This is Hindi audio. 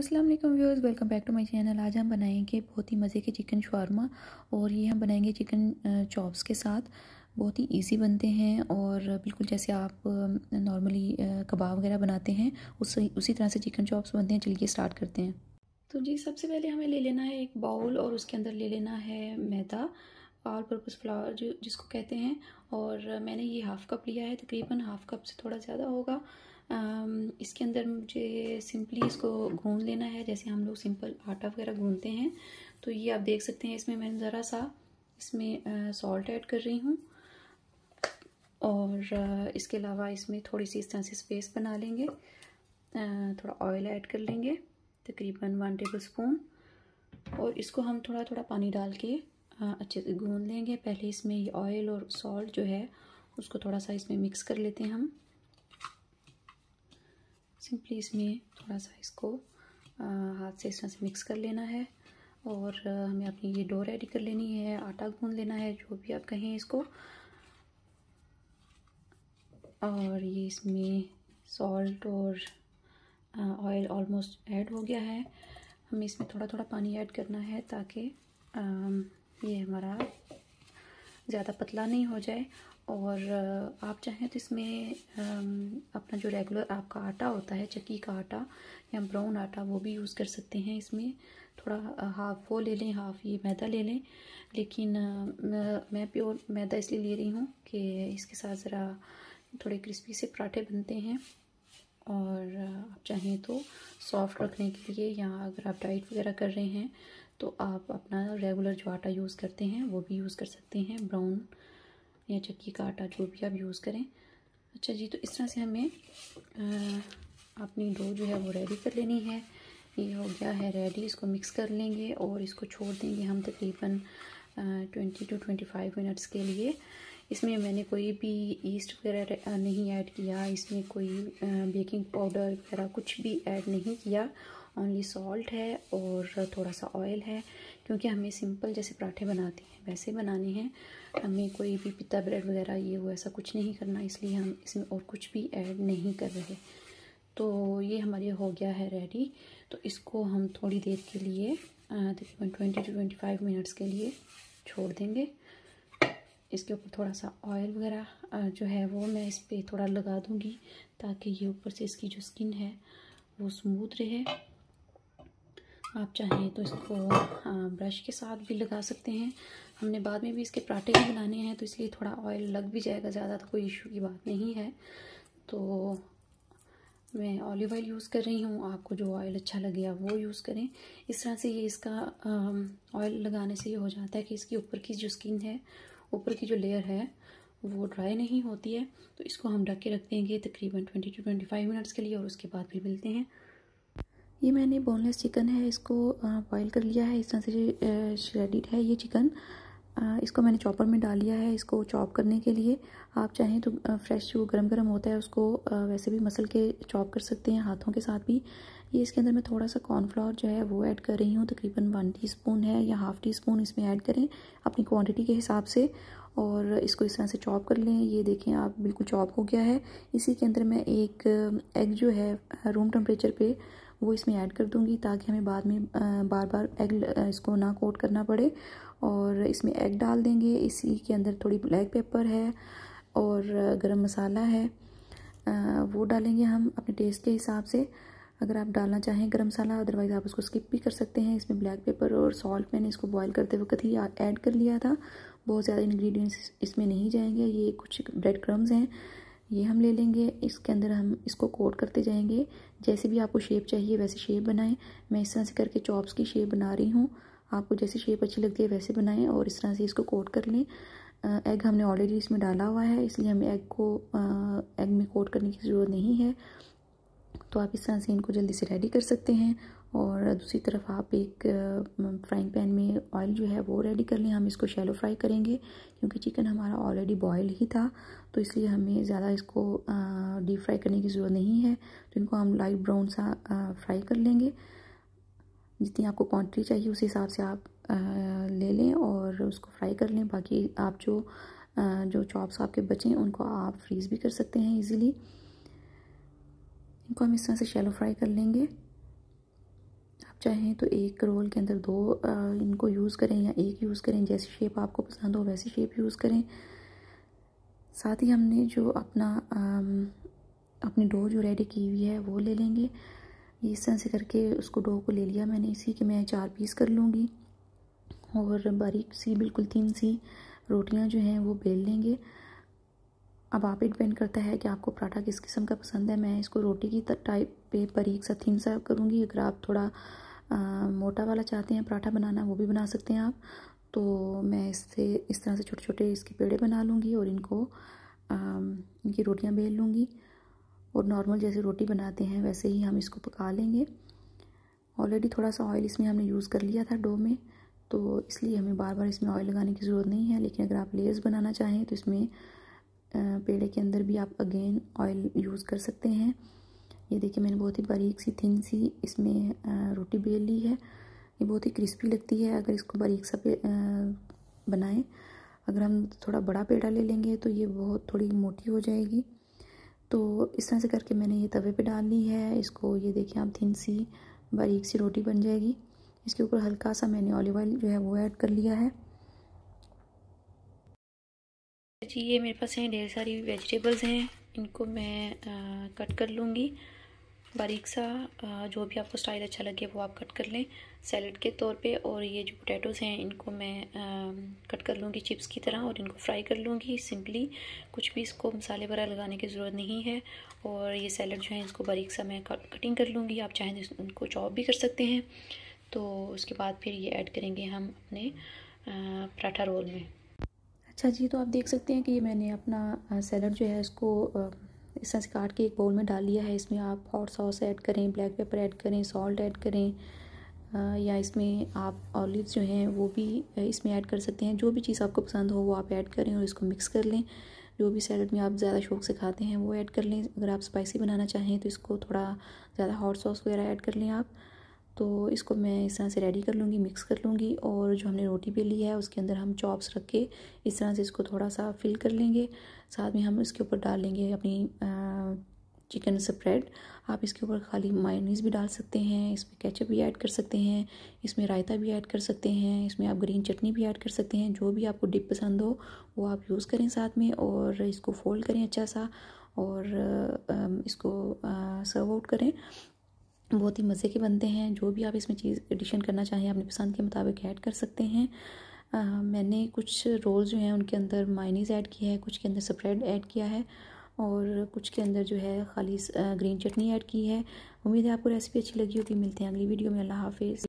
अस्सलाम वालेकुम viewers welcome back to my channel आज हम बनाएंगे बहुत ही मज़े के चिकन शवरमा और ये हम बनाएंगे चिकन चॉप्स के साथ बहुत ही इजी बनते हैं और बिल्कुल जैसे आप नॉर्मली कबाब वगैरह बनाते हैं उसी उसी तरह से चिकन चॉप्स बनते हैं चलिए स्टार्ट करते हैं तो जी सबसे पहले हमें ले लेना है एक बाउल और उसके अंदर ले लेना है मैदा ऑल पर्पज़ फ्लावर जो जिसको कहते हैं और मैंने ये हाफ़ कप लिया है तकरीबन हाफ़ कप से थोड़ा ज़्यादा होगा इसके अंदर मुझे सिंपली इसको घून लेना है जैसे हम लोग सिंपल आटा वगैरह घूनते हैं तो ये आप देख सकते हैं इसमें मैंने ज़रा सा इसमें सॉल्ट ऐड कर रही हूँ और इसके अलावा इसमें थोड़ी सी इस तरह से स्पेस बना लेंगे थोड़ा ऑयल ऐड कर लेंगे तकरीबन वन टेबल स्पून और इसको हम थोड़ा थोड़ा पानी डाल के अच्छे से गूंद लेंगे पहले इसमें ये ऑयल और सॉल्ट जो है उसको थोड़ा सा इसमें मिक्स कर लेते हैं हम सिंपली इसमें थोड़ा सा इसको आ, हाथ से इस तरह से मिक्स कर लेना है और हमें अपनी ये डो रेडी कर लेनी है आटा गून लेना है जो भी आप कहें इसको और ये इसमें सॉल्ट और ऑयल ऑलमोस्ट ऐड हो गया है हमें इसमें थोड़ा थोड़ा पानी ऐड करना है ताकि ये हमारा ज़्यादा पतला नहीं हो जाए और आप चाहें तो इसमें अपना जो रेगुलर आपका आटा होता है चक्की का आटा या ब्राउन आटा वो भी यूज़ कर सकते हैं इसमें थोड़ा हाफ वो ले लें हाफ ये मैदा ले लें लेकिन मैं प्योर मैदा इसलिए ले रही हूँ कि इसके साथ ज़रा थोड़े क्रिस्पी से पराठे बनते हैं और आप चाहें तो सॉफ्ट रखने के लिए या अगर आप डाइट वगैरह कर रहे हैं तो आप अपना रेगुलर जो आटा यूज़ करते हैं वो भी यूज़ कर सकते हैं ब्राउन या चक्की का आटा जो भी आप यूज़ करें अच्छा जी तो इस तरह से हमें अपनी डो जो है वो रेडी कर लेनी है ये हो गया है रेडी इसको मिक्स कर लेंगे और इसको छोड़ देंगे हम तकरीबन twenty to twenty five minutes के लिए इसमें मैंने कोई भी ईस्ट वगैरह नहीं ऐड किया इसमें कोई बेकिंग पाउडर वगैरह कुछ भी ऐड नहीं किया ओनली सॉल्ट है और थोड़ा सा ऑयल है क्योंकि हमें सिंपल जैसे पराठे बनाते हैं वैसे बनाने हैं हमें कोई भी पिता ब्रेड वगैरह ये वो ऐसा कुछ नहीं करना इसलिए हम इसमें और कुछ भी ऐड नहीं कर रहे तो ये हमारे हो गया है रेडी तो इसको हम थोड़ी देर के लिए तकरीबन twenty to twenty five minutes के लिए छोड़ देंगे इसके ऊपर थोड़ा सा ऑयल वगैरह जो है वो मैं इस पर थोड़ा लगा दूँगी ताकि ये ऊपर से इसकी जो स्किन है वो स्मूथ रहे आप चाहें तो इसको ब्रश के साथ भी लगा सकते हैं हमने बाद में भी इसके पराठे भी बनाने हैं तो इसलिए थोड़ा ऑयल लग भी जाएगा ज़्यादा तो कोई इशू की बात नहीं है तो मैं ऑलिव ऑयल यूज़ कर रही हूँ आपको जो ऑयल अच्छा लगे आप वो यूज़ करें इस तरह से ये इसका ऑयल लगाने से ये हो जाता है कि इसकी ऊपर की जो स्किन है ऊपर की जो लेयर है वो ड्राई नहीं होती है तो इसको हम ढक के रख देंगे तकरीबन twenty to twenty five minutes के लिए और उसके बाद फिर मिलते हैं ये मैंने बोनलेस चिकन है इसको बॉईल कर लिया है इस तरह से श्रेडिड है ये चिकन इसको मैंने चॉपर में डाल लिया है इसको चॉप करने के लिए आप चाहें तो फ्रेश वो गर्म गर्म होता है उसको वैसे भी मसल के चॉप कर सकते हैं हाथों के साथ भी ये इसके अंदर मैं थोड़ा सा कॉर्नफ्लावर जो है वो ऐड कर रही हूँ तकरीबन वन स्पून है या हाफ़ टी स्पून इसमें ऐड करें अपनी क्वान्टिटी के हिसाब से और इसको इस तरह से चॉप कर लें ये देखें आप बिल्कुल चॉप हो गया है इसी के अंदर मैं एक एग जो है रूम टेम्परेचर पर वो इसमें ऐड कर दूँगी ताकि हमें बाद में बार बार एग इसको ना कोट करना पड़े और इसमें एग डाल देंगे इसी के अंदर थोड़ी ब्लैक पेपर है और गरम मसाला है वो डालेंगे हम अपने टेस्ट के हिसाब से अगर आप डालना चाहें गरम मसाला अदरवाइज़ आप उसको स्किप भी कर सकते हैं इसमें ब्लैक पेपर और सॉल्ट मैंने इसको बॉईल करते वक्त ही ऐड कर लिया था बहुत ज़्यादा इंग्रेडिएंट्स इसमें नहीं जाएंगे ये कुछ ब्रेड क्रम्स हैं ये हम ले लेंगे इसके अंदर हम इसको कोट करते जाएंगे जैसे भी आपको शेप चाहिए वैसे शेप बनाएं मैं इस तरह से करके चॉप्स की शेप बना रही हूँ आपको जैसी शेप अच्छी लगती है वैसे बनाएं और इस तरह से इसको कोट कर लें एग हमने ऑलरेडी इसमें डाला हुआ है इसलिए हमें एग को एग में कोट करने की ज़रूरत नहीं है तो आप इस तरह से इनको जल्दी से रेडी कर सकते हैं और दूसरी तरफ आप एक फ्राइंग पैन में ऑयल जो है वो रेडी कर लें हम इसको शैलो फ्राई करेंगे क्योंकि चिकन हमारा ऑलरेडी बॉयल ही था तो इसलिए हमें ज़्यादा इसको डीप फ्राई करने की ज़रूरत नहीं है तो इनको हम लाइट ब्राउन सा फ्राई कर लेंगे जितनी आपको क्वांटिटी चाहिए उस हिसाब से आप ले लें और उसको फ्राई कर लें बाकी आप जो जो चॉप्स आपके बचें उनको आप फ्रीज़ भी कर सकते हैं ईजिली इनको हम इस तरह से शैलो फ्राई कर लेंगे चाहें तो एक रोल के अंदर दो इनको यूज़ करें या एक यूज़ करें जैसी शेप आपको पसंद हो वैसी शेप यूज़ करें साथ ही हमने जो अपना अपनी डो जो रेडी की हुई है वो ले लेंगे इस तरह से करके उसको डो को ले लिया मैंने इसी के मैं चार पीस कर लूँगी और बारीक सी बिल्कुल तीन सी रोटियाँ जो हैं वो बेल लेंगे अब आप डिपेंड करता है कि आपको पराठा किस किस्म का पसंद है मैं इसको रोटी की टाइप पे बारीक सा थिन सा करूँगी अगर आप थोड़ा आ, मोटा वाला चाहते हैं पराठा बनाना वो भी बना सकते हैं आप तो मैं इससे इस तरह से छोटे छोटे इसके पेड़े बना लूँगी और इनको आ, इनकी रोटियाँ बेल लूँगी और नॉर्मल जैसे रोटी बनाते हैं वैसे ही हम इसको पका लेंगे ऑलरेडी थोड़ा सा ऑयल इसमें हमने यूज़ कर लिया था डो में तो इसलिए हमें बार बार इसमें ऑयल लगाने की ज़रूरत नहीं है लेकिन अगर आप लेयर्स बनाना चाहें तो इसमें पेड़े के अंदर भी आप अगेन ऑयल यूज़ कर सकते हैं ये देखिए मैंने बहुत ही बारीक सी थिन सी इसमें रोटी बेल ली है ये बहुत ही क्रिस्पी लगती है अगर इसको बारीक सा बनाएं अगर हम थोड़ा बड़ा पेड़ा ले लेंगे तो ये बहुत थोड़ी मोटी हो जाएगी तो इस तरह से करके मैंने ये तवे पे डाल ली है इसको ये देखिए आप थिन सी बारीक सी रोटी बन जाएगी इसके ऊपर हल्का सा मैंने ऑलिव ऑयल जो है वो ऐड कर लिया है जी ये मेरे पास हैं ढेर सारी वेजिटेबल्स हैं इनको मैं आ, कट कर लूँगी बारीक सा आ, जो भी आपको स्टाइल अच्छा लगे वो आप कट कर लें सैलड के तौर पे और ये जो पोटैटोज़ हैं इनको मैं आ, कट कर लूँगी चिप्स की तरह और इनको फ्राई कर लूँगी सिंपली कुछ भी इसको मसाले वगैरह लगाने की ज़रूरत नहीं है और ये सैलड जो है इसको बारीक सा मैं कटिंग कर लूँगी आप चाहें तो इनको चॉप भी कर सकते हैं तो उसके बाद फिर ये ऐड करेंगे हम अपने पराठा रोल में अच्छा जी तो आप देख सकते हैं कि ये मैंने अपना सैलड जो है इसको इस तरह से काट के एक बाउल में डाल लिया है इसमें आप हॉट सॉस ऐड करें ब्लैक पेपर ऐड करें सॉल्ट ऐड करें या इसमें आप ऑलिव्स जो हैं वो भी इसमें ऐड कर सकते हैं जो भी चीज़ आपको पसंद हो वो आप ऐड करें और इसको मिक्स कर लें जो भी सैलड में आप ज़्यादा शौक से खाते हैं वो ऐड कर लें अगर आप स्पाइसी बनाना चाहें तो इसको थोड़ा ज़्यादा हॉट सॉस वगैरह ऐड कर लें आप तो इसको मैं इस तरह से रेडी कर लूँगी मिक्स कर लूँगी और जो हमने रोटी बेली है उसके अंदर हम चॉप्स रख के इस तरह से इसको थोड़ा सा फिल कर लेंगे साथ में हम इसके ऊपर डाल लेंगे अपनी चिकन स्प्रेड आप इसके ऊपर खाली मायोनीस भी डाल सकते हैं इसमें केचप भी ऐड कर सकते हैं इसमें रायता भी ऐड कर सकते हैं इसमें आप ग्रीन चटनी भी ऐड कर सकते हैं जो भी आपको डिप पसंद हो वो आप यूज़ करें साथ में और इसको फोल्ड करें अच्छा सा और इसको सर्व आउट करें बहुत ही मज़े के बनते हैं जो भी आप इसमें चीज़ एडिशन करना चाहें अपनी पसंद के मुताबिक ऐड कर सकते हैं आ, मैंने कुछ रोल जो हैं उनके अंदर माइनीज ऐड किया है कुछ के अंदर स्प्रेड ऐड किया है और कुछ के अंदर जो है खाली ग्रीन चटनी ऐड की है उम्मीद है आपको रेसिपी अच्छी लगी होगी मिलते हैं अगली वीडियो में अल्लाह हाफिज़